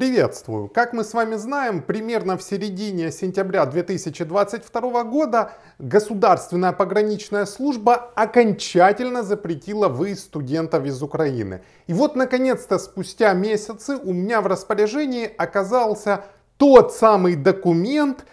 Приветствую! Как мы с вами знаем, примерно в середине сентября 2022 года Государственная пограничная служба окончательно запретила выезд студентов из Украины. И вот, наконец-то, спустя месяцы у меня в распоряжении оказался тот самый документ,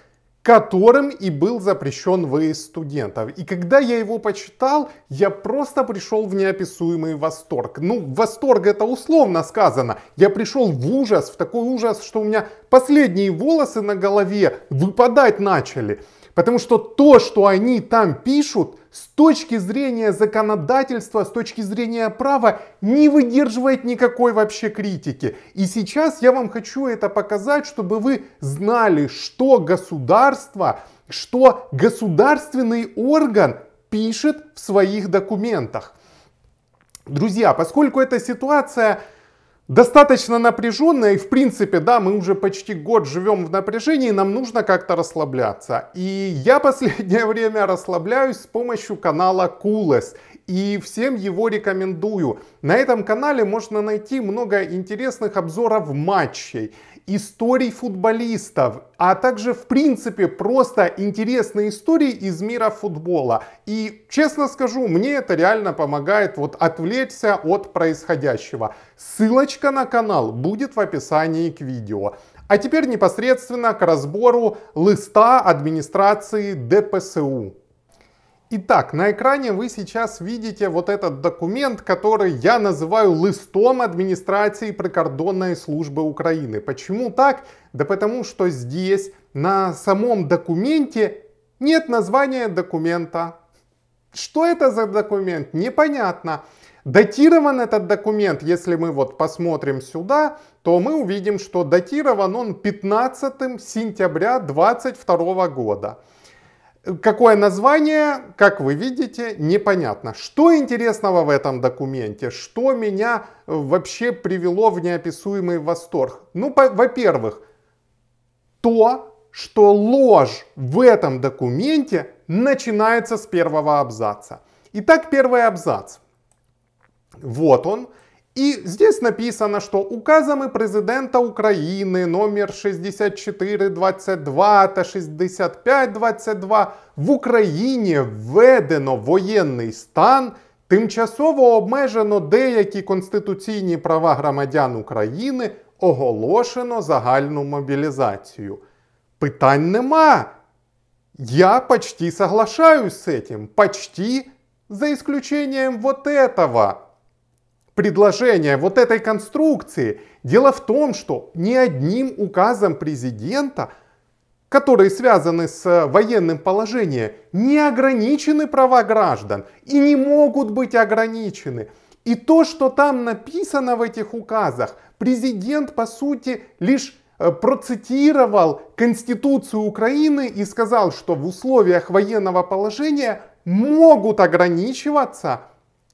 которым и был запрещен выезд студентов. И когда я его почитал, я просто пришел в неописуемый восторг. Ну, восторг это условно сказано. Я пришел в ужас, в такой ужас, что у меня последние волосы на голове выпадать начали. Потому что то, что они там пишут, с точки зрения законодательства, с точки зрения права, не выдерживает никакой вообще критики. И сейчас я вам хочу это показать, чтобы вы знали, что государство, что государственный орган пишет в своих документах. Друзья, поскольку эта ситуация достаточно напряженная, и в принципе, да, мы уже почти год живем в напряжении, нам нужно как-то расслабляться. И я последнее время расслабляюсь с помощью канала Coolest и всем его рекомендую. На этом канале можно найти много интересных обзоров матчей, историй футболистов, а также в принципе просто интересные истории из мира футбола. И честно скажу, мне это реально помогает вот отвлечься от происходящего. Ссылочка на канал будет в описании к видео. А теперь непосредственно к разбору листа администрации ДПСУ. Итак, на экране вы сейчас видите вот этот документ, который я называю листом администрации прикордонной службы Украины. Почему так? Да потому что здесь на самом документе нет названия документа. Что это за документ? Непонятно. Датирован этот документ, если мы вот посмотрим сюда, то мы увидим, что датирован он 15 сентября 2022 года. Какое название, как вы видите, непонятно. Что интересного в этом документе? Что меня вообще привело в неописуемый восторг? Ну, во-первых, то, что ложь в этом документе начинается с первого абзаца. Итак, первый абзац. Вот он. И здесь написано, что указами президента Украины номер 6422 та 6522 в Україні введено воєнний стан. Тимчасово обмежено деякі конституційні права громадян України, оголошено загальну мобілізацію. Питань нема. Я почти соглашаюсь з этим. Почти за исключением вот этого. предложения вот этой конструкции. Дело в том, что ни одним указом президента, которые связаны с э, военным положением, не ограничены права граждан и не могут быть ограничены. И то, что там написано в этих указах, президент, по сути, лишь э, процитировал Конституцию Украины и сказал, что в условиях военного положения могут ограничиваться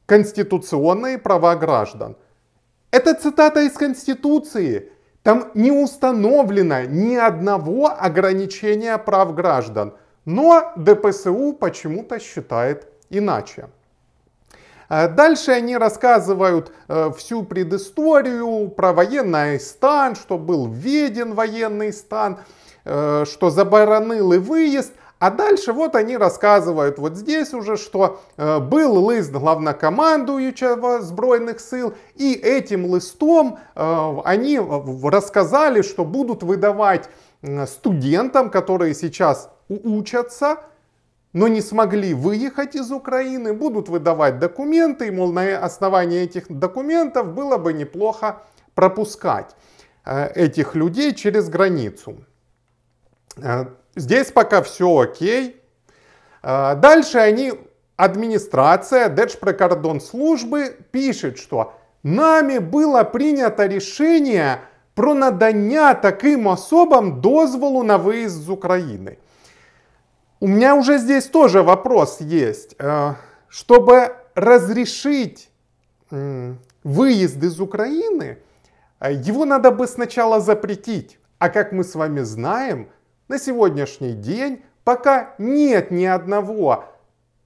конституционные права граждан. Это цитата из Конституции. Там не установлено ни одного ограничения прав граждан. Но ДПСУ почему-то считает иначе. Э, дальше они рассказывают э, всю предысторию про военный стан, что был введен военный стан, э, что забаранил и выезд. А дальше вот они рассказывают вот здесь уже, что э, был лист главнокомандующего сбройных сил, и этим листом э, они э, рассказали, что будут выдавать э, студентам, которые сейчас учатся, но не смогли выехать из Украины, будут выдавать документы, и, мол, на основании этих документов было бы неплохо пропускать э, этих людей через границу. Здесь пока все окей. А, дальше они, администрация службы пишет, что нами было принято решение про надання таким особам дозволу на выезд из Украины. У меня уже здесь тоже вопрос есть. А, чтобы разрешить выезд из Украины, его надо бы сначала запретить. А как мы с вами знаем, на сегодняшний день пока нет ни одного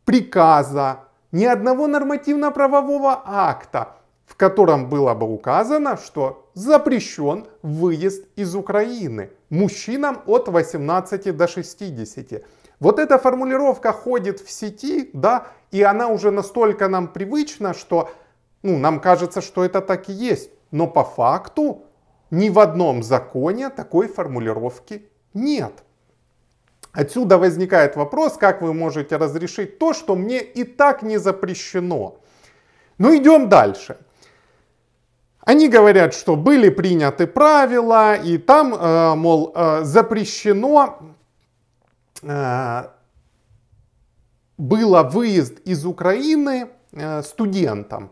приказа, ни одного нормативно-правового акта, в котором было бы указано, что запрещен выезд из Украины мужчинам от 18 до 60. Вот эта формулировка ходит в сети, да, и она уже настолько нам привычна, что ну, нам кажется, что это так и есть. Но по факту ни в одном законе такой формулировки нет. Отсюда возникает вопрос, как вы можете разрешить то, что мне и так не запрещено. Ну идем дальше. Они говорят, что были приняты правила, и там, э, мол, э, запрещено э, было выезд из Украины э, студентам.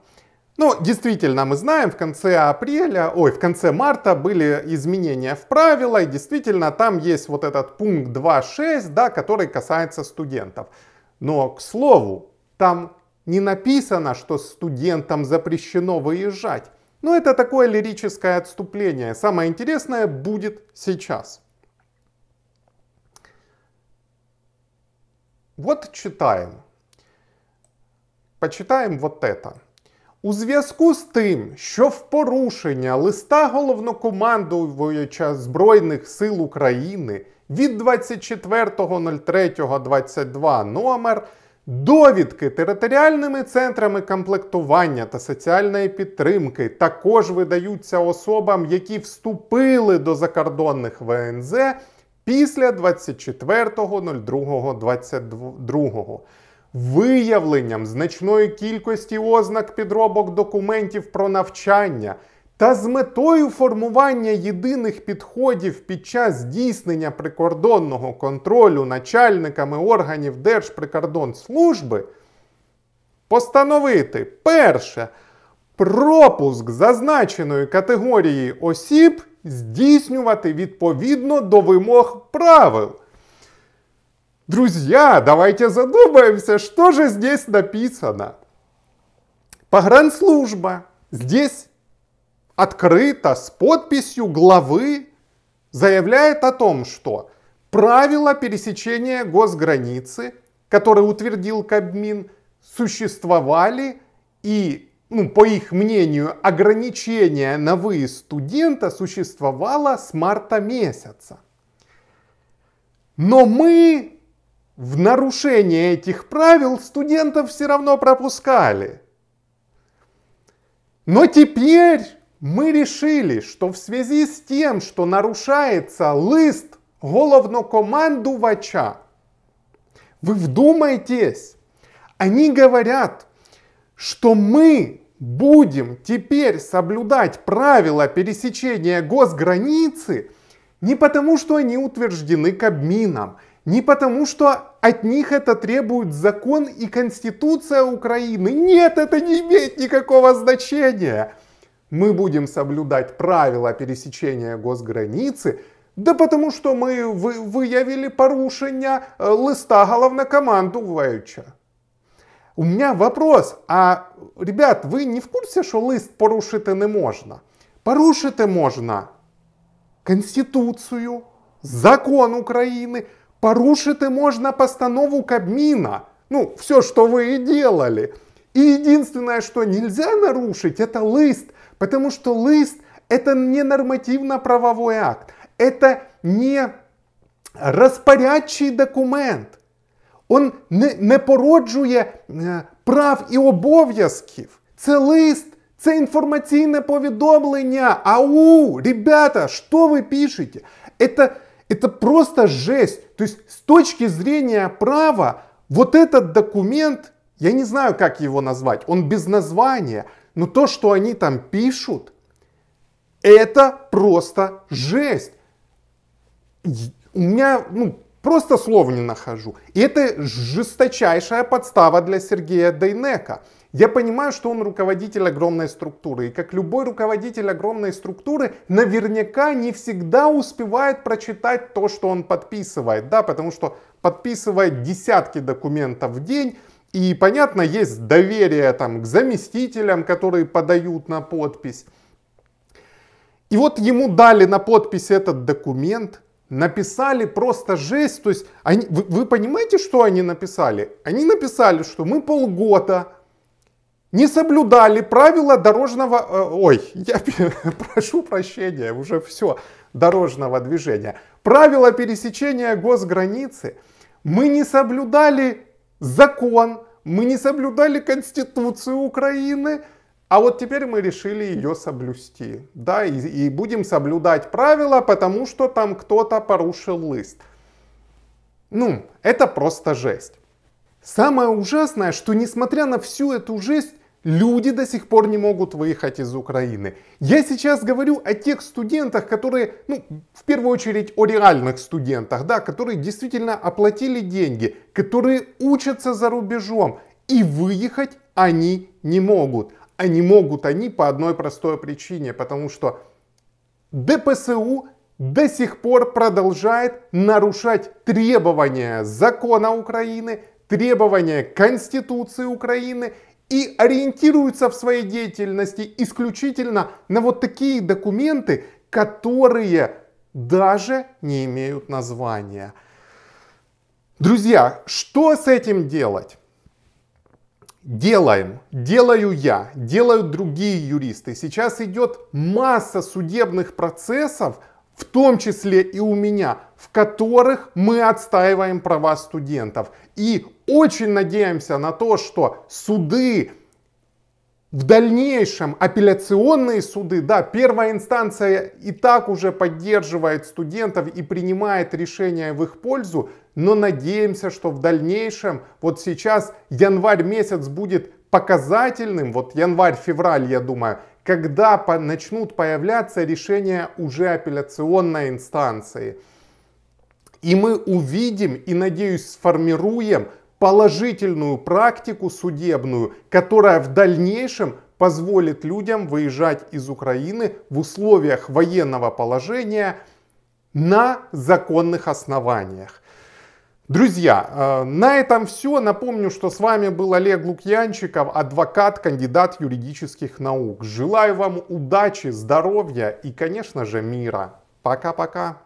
Но ну, действительно, мы знаем, в конце апреля, ой, в конце марта были изменения в правила, и действительно там есть вот этот пункт 2.6, да, который касается студентов. Но, к слову, там не написано, что студентам запрещено выезжать. Но ну, это такое лирическое отступление. Самое интересное будет сейчас. Вот читаем. Почитаем вот это. У зв'язку з тим, що в порушення листа головнокомандувача Збройних сил України від 24.03.22 номер довідки територіальними центрами комплектування та соціальної підтримки також видаються особам, які вступили до закордонних ВНЗ після 24.02.22 виявленням значної кількості ознак підробок документів про навчання та з метою формування єдиних підходів під час здійснення прикордонного контролю начальниками органів Держприкордонслужби постановити перше. Пропуск зазначеної категорії осіб здійснювати відповідно до вимог правил. Друзья, давайте задумаемся, что же здесь написано. Погранслужба здесь открыто с подписью главы заявляет о том, что правила пересечения госграницы, которые утвердил Кабмин, существовали и, ну, по их мнению, ограничение на выезд студента существовало с марта месяца. Но мы в нарушение этих правил студентов все равно пропускали. Но теперь мы решили, что в связи с тем, что нарушается лист головнокомандувача, вы вдумайтесь, они говорят, что мы будем теперь соблюдать правила пересечения госграницы не потому, что они утверждены Кабмином – не потому, что от них это требует закон и Конституция Украины. Нет, это не имеет никакого значения. Мы будем соблюдать правила пересечения госграницы, да потому что мы выявили порушення э, листа головнокомандуюча. У меня вопрос, а ребят, вы не в курсе, что лист порушити не можна? Порушити можно конституцию, закон Украины. Порушити можно постанову Кабмина. Ну, все, что вы и делали. И единственное, что нельзя нарушить, это лист. Потому что лист это не нормативно-правовой акт. Это не распорядчий документ. Он не, не породжує э, прав і обов'язків. Це лист, це інформаційне повідомлення. Ау, ребята, що ви пишете? Это это просто жесть. То есть с точки зрения права вот этот документ, я не знаю, как его назвать, он без названия, но то, что они там пишут, это просто жесть. У меня ну, просто слов не нахожу. И это жесточайшая подстава для Сергея Дайнека. Я понимаю, что он руководитель огромной структуры. И как любой руководитель огромной структуры, наверняка не всегда успевает прочитать то, что он подписывает. Да, потому что подписывает десятки документов в день. И, понятно, есть доверие там, к заместителям, которые подают на подпись. И вот ему дали на подпись этот документ, написали просто жесть. То есть они, вы, вы понимаете, что они написали? Они написали, что мы полгода не соблюдали правила дорожного... Э, ой, я прошу прощения, уже все, дорожного движения. Правила пересечения госграницы. Мы не соблюдали закон, мы не соблюдали Конституцию Украины, а вот теперь мы решили ее соблюсти. Да, и, и будем соблюдать правила, потому что там кто-то порушил лист. Ну, это просто жесть. Самое ужасное, что несмотря на всю эту жесть, Люди до сих пор не могут выехать из Украины. Я сейчас говорю о тех студентах, которые, ну, в первую очередь о реальных студентах, да, которые действительно оплатили деньги, которые учатся за рубежом, и выехать они не могут. Они а могут они по одной простой причине, потому что ДПСУ до сих пор продолжает нарушать требования закона Украины, требования Конституции Украины и ориентируются в своей деятельности исключительно на вот такие документы, которые даже не имеют названия. Друзья, что с этим делать? Делаем, делаю я, делают другие юристы. Сейчас идет масса судебных процессов, в том числе и у меня, в которых мы отстаиваем права студентов. И очень надеемся на то, что суды в дальнейшем апелляционные суды, да, первая инстанция и так уже поддерживает студентов и принимает решения в их пользу, но надеемся, что в дальнейшем, вот сейчас январь месяц будет показательным, вот январь-февраль, я думаю, когда по начнут появляться решения уже апелляционной инстанции. И мы увидим и, надеюсь, сформируем положительную практику судебную, которая в дальнейшем позволит людям выезжать из Украины в условиях военного положения на законных основаниях. Друзья, э, на этом все. Напомню, что с вами был Олег Лукьянчиков, адвокат, кандидат юридических наук. Желаю вам удачи, здоровья и, конечно же, мира. Пока-пока.